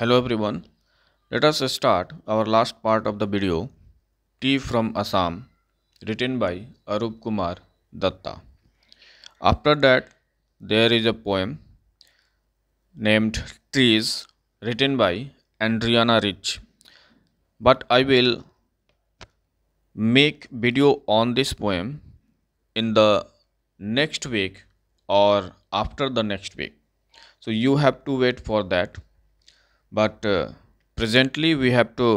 Hello everyone. Let us start our last part of the video Tea from Assam written by Arup Kumar Datta. After that there is a poem named Trees written by Andriana Rich. But I will make video on this poem in the next week or after the next week. So you have to wait for that but uh, presently we have to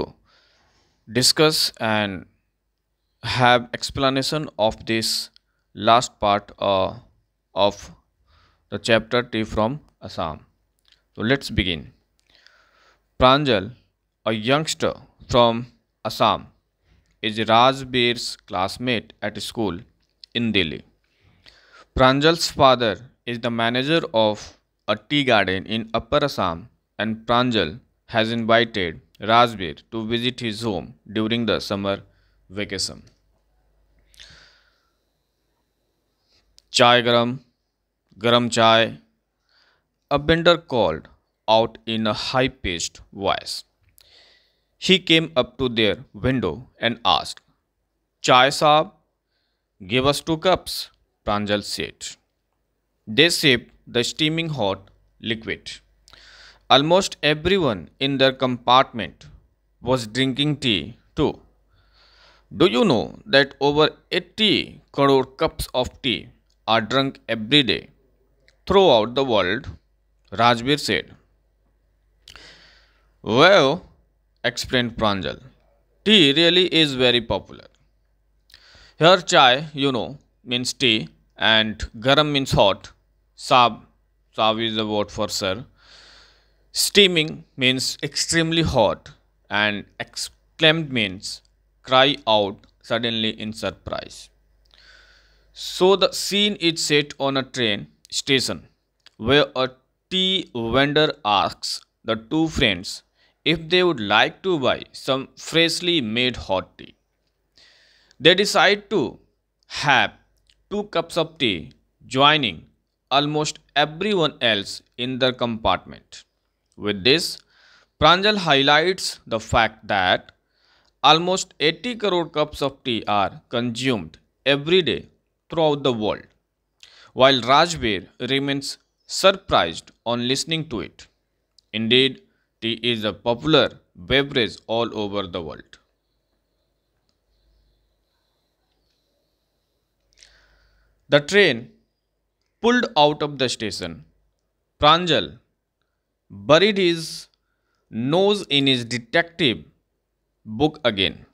discuss and have explanation of this last part uh, of the chapter T from Assam. So let's begin. Pranjal, a youngster from Assam, is Rajbir's classmate at school in Delhi. Pranjal's father is the manager of a tea garden in Upper Assam and Pranjal has invited Rajbir to visit his home during the summer vacation. Chai garam, garam chai. A vendor called out in a high-pitched voice. He came up to their window and asked, Chai saab, give us two cups, Pranjal said. They sipped the steaming hot liquid. Almost everyone in their compartment was drinking tea too. Do you know that over 80 crore cups of tea are drunk every day throughout the world? Rajbir said. Well, explained Pranjal, tea really is very popular. Here, chai, you know, means tea, and garam means hot. Saab, saab is the word for sir, Steaming means extremely hot and exclaimed means cry out suddenly in surprise. So the scene is set on a train station where a tea vendor asks the two friends if they would like to buy some freshly made hot tea. They decide to have two cups of tea joining almost everyone else in their compartment. With this, Pranjal highlights the fact that almost 80 crore cups of tea are consumed every day throughout the world, while Rajbir remains surprised on listening to it. Indeed, tea is a popular beverage all over the world. The train pulled out of the station. Pranjal buried his nose in his detective book again.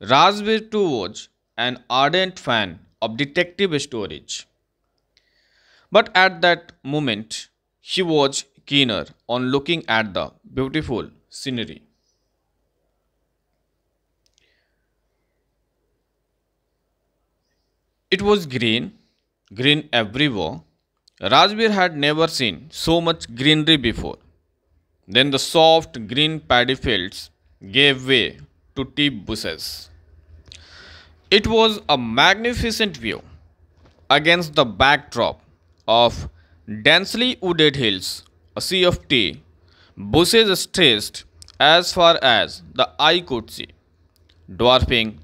Rasbir too was an ardent fan of detective stories. But at that moment, he was keener on looking at the beautiful scenery. It was green, green everywhere, Rajbir had never seen so much greenery before. Then the soft green paddy fields gave way to deep bushes. It was a magnificent view against the backdrop of densely wooded hills, a sea of tea, bushes stretched as far as the eye could see, dwarfing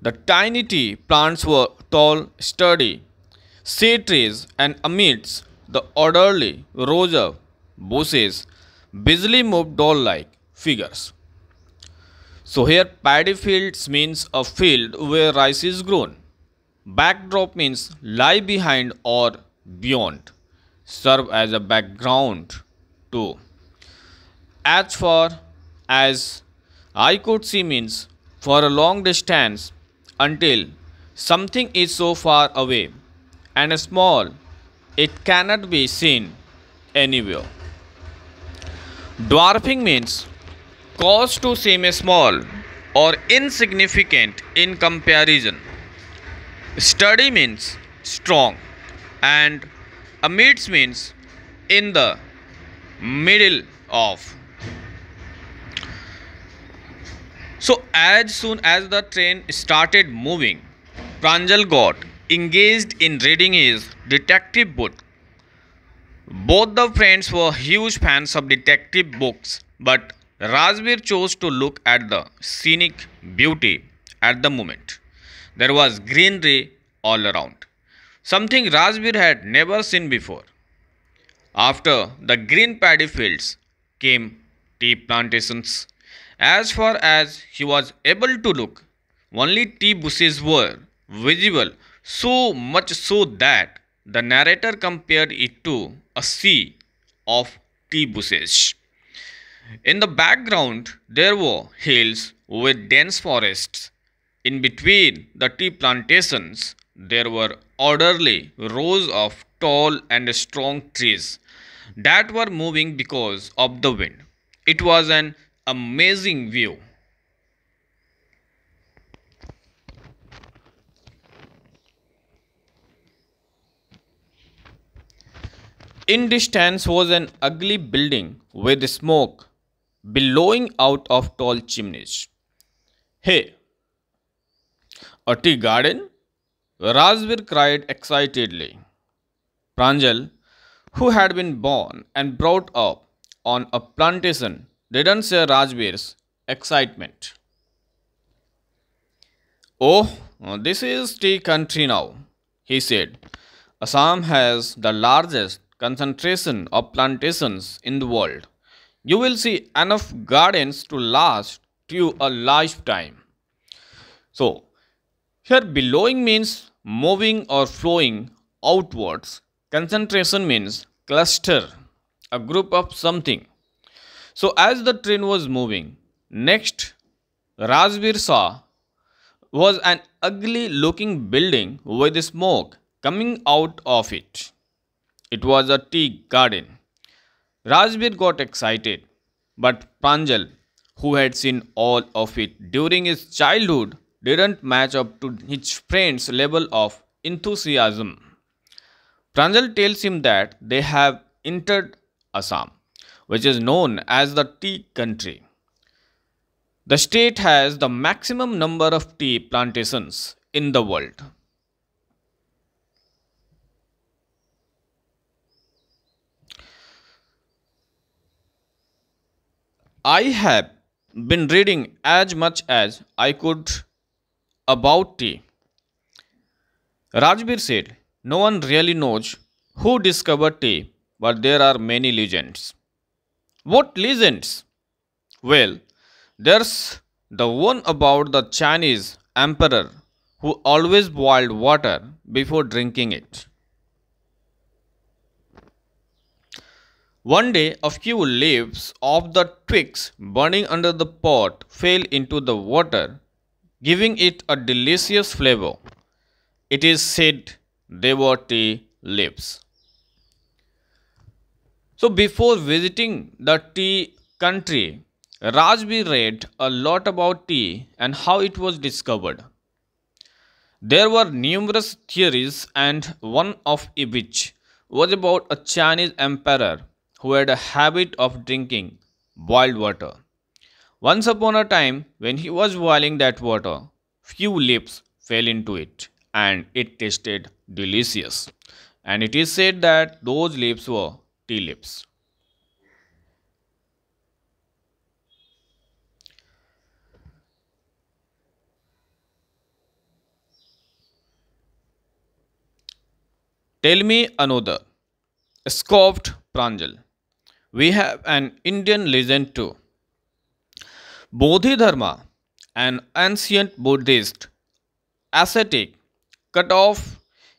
the tiny tea plants were tall, sturdy, Cities and amidst the orderly rows of bushes, busily moved doll-like figures. So here paddy fields means a field where rice is grown. Backdrop means lie behind or beyond. Serve as a background too. As far as I could see means for a long distance until something is so far away and small it cannot be seen anywhere dwarfing means cause to seem small or insignificant in comparison study means strong and amidst means in the middle of so as soon as the train started moving pranjal got engaged in reading his detective book. Both the friends were huge fans of detective books, but Rajveer chose to look at the scenic beauty at the moment. There was greenery all around, something Rajveer had never seen before. After the green paddy fields came tea plantations. As far as he was able to look, only tea bushes were visible so much so that the narrator compared it to a sea of tea bushes. In the background, there were hills with dense forests. In between the tea plantations, there were orderly rows of tall and strong trees that were moving because of the wind. It was an amazing view. In distance was an ugly building with smoke billowing out of tall chimneys. Hey, a tea garden? Rajbir cried excitedly. Pranjal, who had been born and brought up on a plantation, didn't share Rajvir's excitement. Oh, this is tea country now, he said. Assam has the largest concentration of plantations in the world. You will see enough gardens to last you a lifetime. So, here belowing means moving or flowing outwards. Concentration means cluster, a group of something. So, as the train was moving, next Rajbir saw was an ugly looking building with smoke coming out of it. It was a tea garden. Rajbir got excited, but Pranjal, who had seen all of it during his childhood, didn't match up to his friend's level of enthusiasm. Pranjal tells him that they have entered Assam, which is known as the tea country. The state has the maximum number of tea plantations in the world. I have been reading as much as I could about tea. Rajbir said, No one really knows who discovered tea, but there are many legends. What legends? Well, there's the one about the Chinese emperor who always boiled water before drinking it. One day a few leaves of the twigs burning under the pot fell into the water, giving it a delicious flavor. It is said they were tea leaves. So before visiting the tea country, Rajvi read a lot about tea and how it was discovered. There were numerous theories and one of which was about a Chinese emperor who had a habit of drinking boiled water. Once upon a time, when he was boiling that water, few lips fell into it and it tasted delicious. And it is said that those lips were tea lips. Tell me another. Scoffed Pranjal we have an Indian legend too. Bodhidharma, an ancient Buddhist ascetic, cut off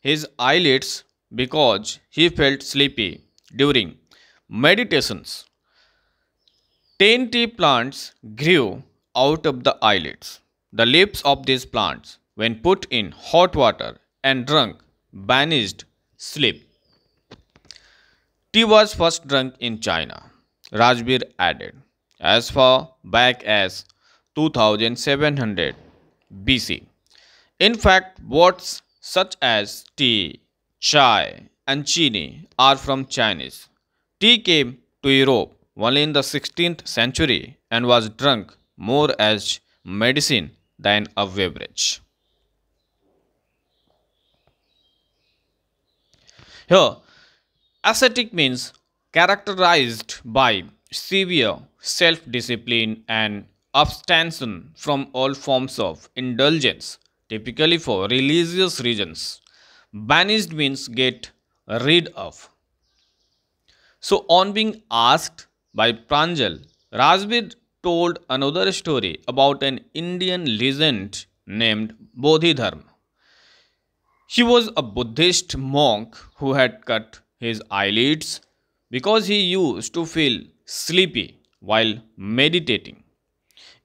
his eyelids because he felt sleepy during meditations. Tenty plants grew out of the eyelids. The leaves of these plants, when put in hot water and drunk, banished sleep. Tea was first drunk in China, Rajbir added, as far back as 2700 BC. In fact, words such as tea, chai, and chini are from Chinese. Tea came to Europe only in the 16th century and was drunk more as medicine than a beverage. Here, Ascetic means characterized by severe self-discipline and abstention from all forms of indulgence, typically for religious reasons. Banished means get rid of. So, on being asked by Pranjal, Rajvid told another story about an Indian legend named Bodhidharma. He was a Buddhist monk who had cut his eyelids because he used to feel sleepy while meditating.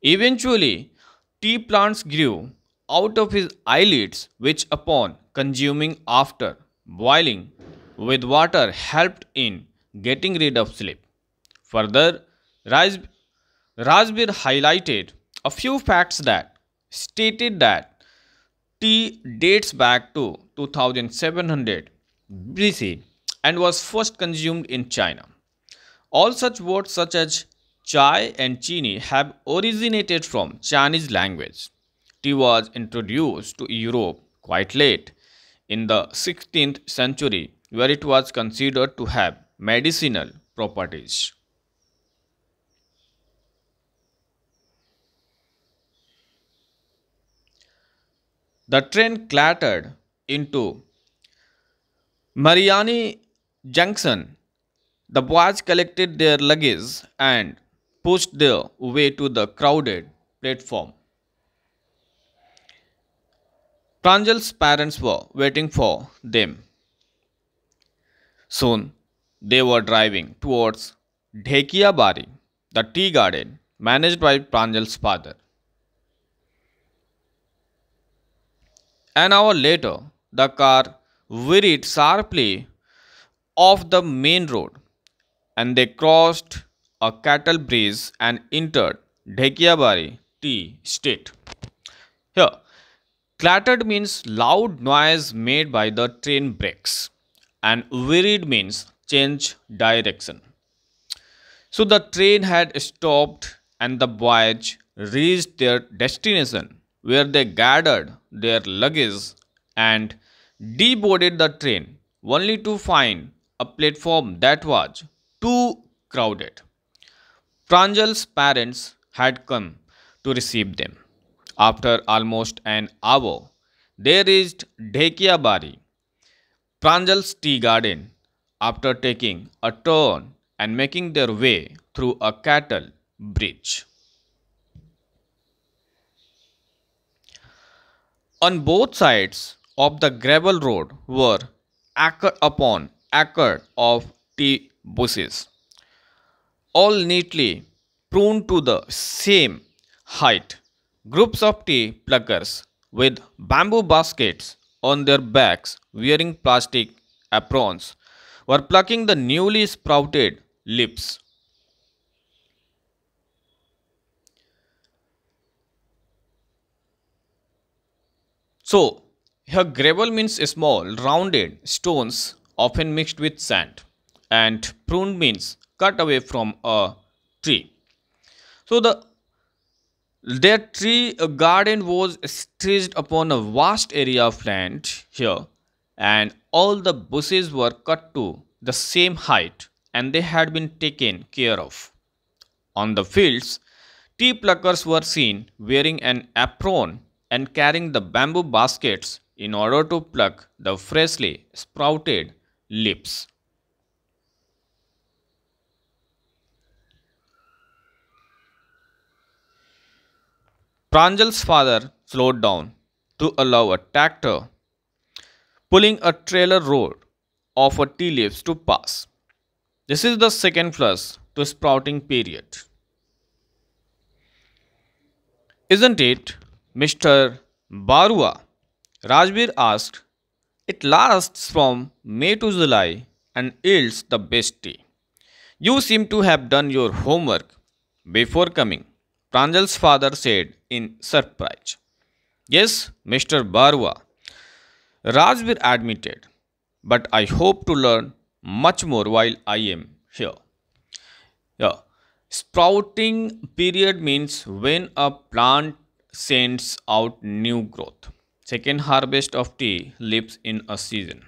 Eventually, tea plants grew out of his eyelids, which, upon consuming after boiling with water, helped in getting rid of sleep. Further, Rajbir highlighted a few facts that stated that tea dates back to 2700 BC and was first consumed in China. All such words such as chai and chini have originated from Chinese language. Tea was introduced to Europe quite late in the 16th century where it was considered to have medicinal properties. The train clattered into Mariani junction, the boys collected their luggage and pushed their way to the crowded platform. Pranjal's parents were waiting for them. Soon, they were driving towards Bari, the tea garden managed by Pranjal's father. An hour later, the car veered sharply off the main road and they crossed a cattle bridge and entered Dhekiabari tea state. Here, clattered means loud noise made by the train brakes and varied means change direction. So the train had stopped and the boys reached their destination where they gathered their luggage and deboarded the train only to find a platform that was too crowded. Pranjal's parents had come to receive them. After almost an hour, they reached Bari, Pranjal's tea garden, after taking a turn and making their way through a cattle bridge. On both sides of the gravel road were acre upon acre of tea bushes, all neatly pruned to the same height. Groups of tea pluckers with bamboo baskets on their backs wearing plastic aprons were plucking the newly sprouted leaves. So, here gravel means small rounded stones often mixed with sand. And pruned means cut away from a tree. So the their tree uh, garden was stretched upon a vast area of land here, and all the bushes were cut to the same height, and they had been taken care of. On the fields, tea pluckers were seen wearing an apron and carrying the bamboo baskets in order to pluck the freshly sprouted lips. Pranjal's father slowed down to allow a tractor pulling a trailer load of a tea leaves to pass. This is the second plus to sprouting period. Isn't it, Mr. Barua? Rajbir asked it lasts from May to July and yields the best tea. You seem to have done your homework before coming, Pranjal's father said in surprise. Yes, Mr. Barwa, Rajbir admitted, but I hope to learn much more while I am here. Yeah. Sprouting period means when a plant sends out new growth second harvest of tea leaves in a season.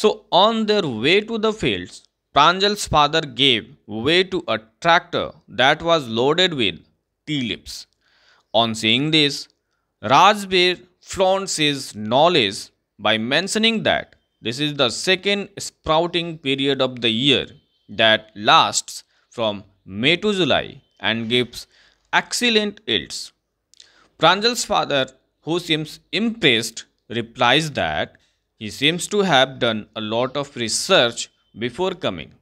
So on their way to the fields, Pranjal's father gave way to a tractor that was loaded with tea leaves. On seeing this, Rajbir flaunts his knowledge by mentioning that this is the second sprouting period of the year that lasts from May to July and gives excellent yields. Pranjal's father who seems impressed, replies that he seems to have done a lot of research before coming.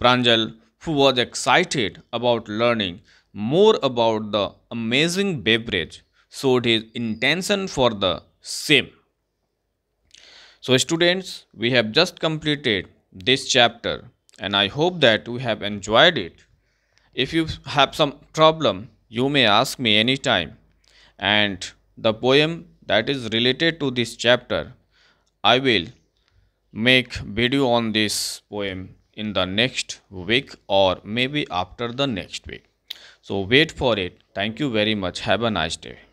Pranjal, who was excited about learning more about the amazing beverage, showed his intention for the same. So, students, we have just completed this chapter and I hope that you have enjoyed it. If you have some problem, you may ask me anytime and the poem that is related to this chapter. I will make video on this poem in the next week or maybe after the next week. So wait for it. Thank you very much. Have a nice day.